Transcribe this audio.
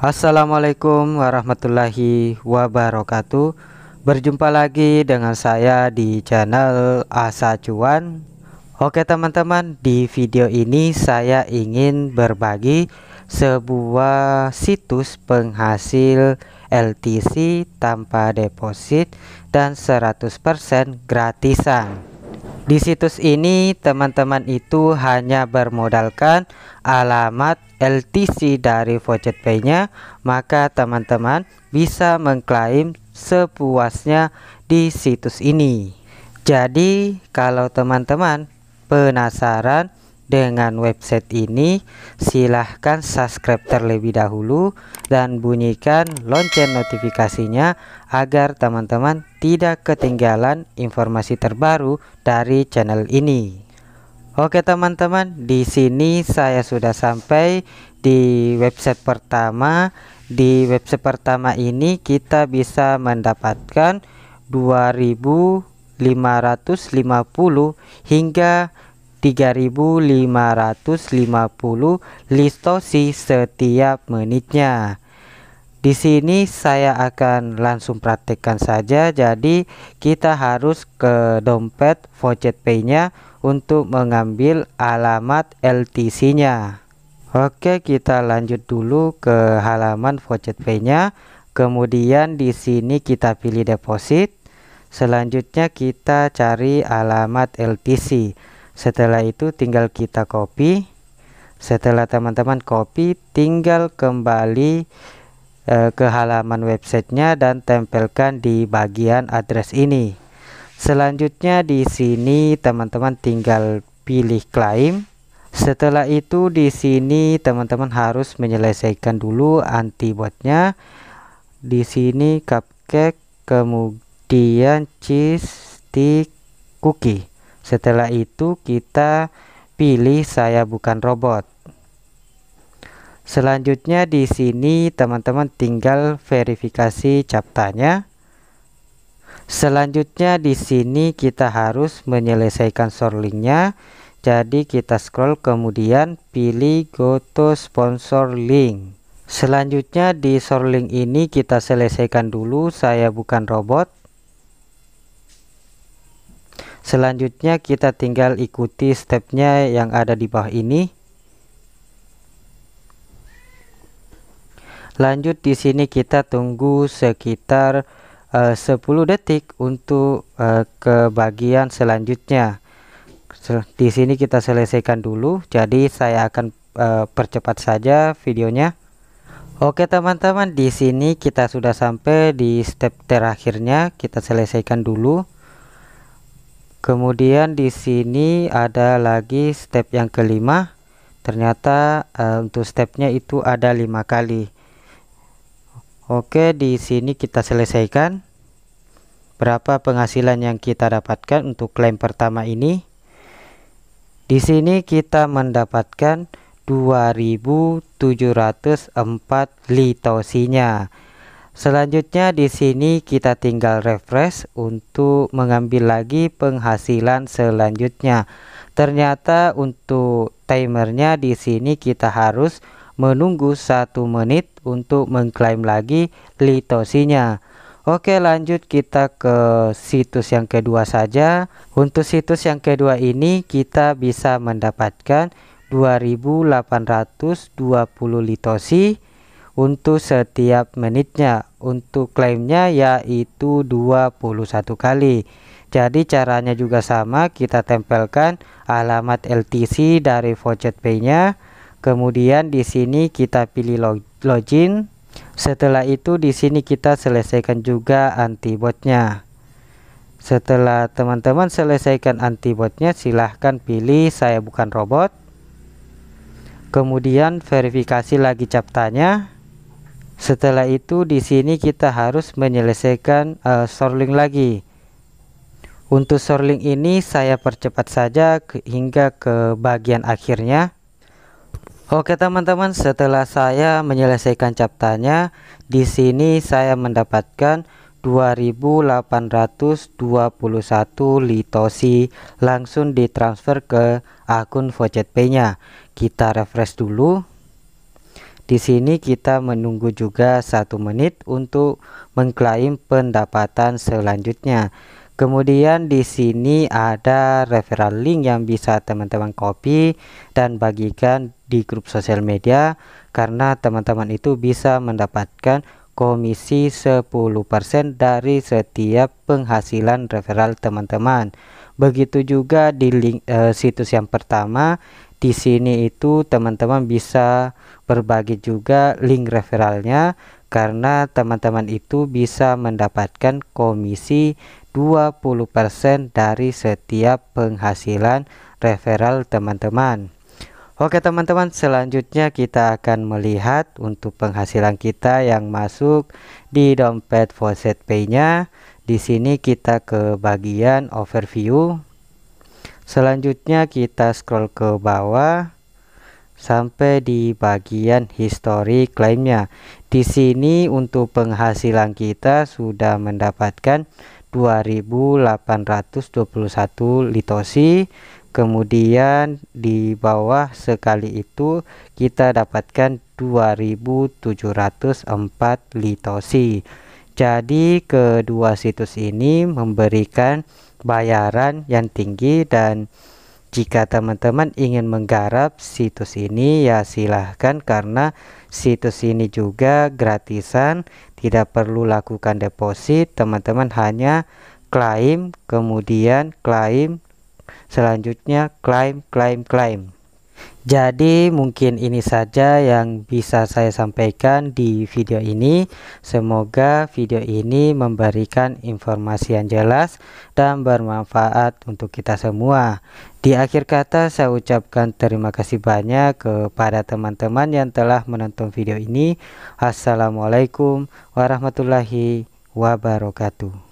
Assalamualaikum warahmatullahi wabarakatuh Berjumpa lagi dengan saya di channel Asa Cuan Oke teman-teman di video ini saya ingin berbagi sebuah situs penghasil LTC tanpa deposit dan 100% gratisan di situs ini teman-teman itu hanya bermodalkan alamat LTC dari Pay nya maka teman-teman bisa mengklaim sepuasnya di situs ini. Jadi kalau teman-teman penasaran dengan website ini, silahkan subscribe terlebih dahulu dan bunyikan lonceng notifikasinya agar teman-teman tidak ketinggalan informasi terbaru dari channel ini. Oke teman-teman, di sini saya sudah sampai di website pertama. Di website pertama ini kita bisa mendapatkan 2550 hingga 3550 listosi setiap menitnya di sini saya akan langsung praktekkan saja jadi kita harus ke dompet voucher pay nya untuk mengambil alamat LTC nya Oke kita lanjut dulu ke halaman voucher pay nya kemudian di sini kita pilih deposit selanjutnya kita cari alamat LTC setelah itu tinggal kita copy. Setelah teman-teman copy, tinggal kembali e, ke halaman websitenya dan tempelkan di bagian address ini. Selanjutnya di sini teman-teman tinggal pilih claim Setelah itu di sini teman-teman harus menyelesaikan dulu antibotnya. Di sini cupcake, kemudian cheese stick cookie. Setelah itu kita pilih saya bukan robot. Selanjutnya di sini teman-teman tinggal verifikasi captanya. Selanjutnya di sini kita harus menyelesaikan sorlingnya. Jadi kita scroll kemudian pilih go to sponsor link. Selanjutnya di sorling ini kita selesaikan dulu saya bukan robot selanjutnya kita tinggal ikuti stepnya yang ada di bawah ini lanjut di sini kita tunggu sekitar eh, uh, 10 detik untuk uh, ke bagian selanjutnya di sini kita selesaikan dulu jadi saya akan uh, percepat saja videonya Oke teman-teman di sini kita sudah sampai di step terakhirnya kita selesaikan dulu kemudian di sini ada lagi step yang kelima ternyata uh, untuk stepnya itu ada lima kali Oke di sini kita selesaikan berapa penghasilan yang kita dapatkan untuk klaim pertama ini di sini kita mendapatkan 2704 litosinya Selanjutnya di sini kita tinggal refresh untuk mengambil lagi penghasilan selanjutnya. Ternyata untuk timernya di sini kita harus menunggu satu menit untuk mengklaim lagi litosinya. Oke lanjut kita ke situs yang kedua saja. Untuk situs yang kedua ini kita bisa mendapatkan 2820 litosi untuk setiap menitnya untuk klaimnya yaitu 21 kali jadi caranya juga sama kita tempelkan alamat LTC dari voucher pay nya kemudian di sini kita pilih login setelah itu di sini kita selesaikan juga antibotnya setelah teman-teman selesaikan antibotnya silahkan pilih saya bukan robot kemudian verifikasi lagi captanya setelah itu di sini kita harus menyelesaikan uh, sorling lagi. Untuk sorling ini saya percepat saja ke, hingga ke bagian akhirnya. Oke teman-teman, setelah saya menyelesaikan captanya, di sini saya mendapatkan 2821 litosi langsung ditransfer ke akun VoCetP-nya. Kita refresh dulu. Di sini kita menunggu juga satu menit untuk mengklaim pendapatan selanjutnya. Kemudian di sini ada referral link yang bisa teman-teman copy dan bagikan di grup sosial media karena teman-teman itu bisa mendapatkan komisi 10% dari setiap penghasilan referral teman-teman. Begitu juga di link e, situs yang pertama di sini itu teman-teman bisa berbagi juga link referralnya karena teman-teman itu bisa mendapatkan komisi 20% dari setiap penghasilan referral teman-teman Oke teman-teman selanjutnya kita akan melihat untuk penghasilan kita yang masuk di dompet faucet pay nya di sini kita ke bagian overview selanjutnya kita scroll ke bawah sampai di bagian histori claimnya. Di sini untuk penghasilan kita sudah mendapatkan 2821 litosi. Kemudian di bawah sekali itu kita dapatkan 2704 litosi. Jadi kedua situs ini memberikan bayaran yang tinggi dan jika teman-teman ingin menggarap situs ini ya silahkan karena situs ini juga gratisan tidak perlu lakukan deposit teman-teman hanya klaim kemudian klaim selanjutnya klaim klaim klaim jadi mungkin ini saja yang bisa saya sampaikan di video ini. Semoga video ini memberikan informasi yang jelas dan bermanfaat untuk kita semua. Di akhir kata saya ucapkan terima kasih banyak kepada teman-teman yang telah menonton video ini. Assalamualaikum warahmatullahi wabarakatuh.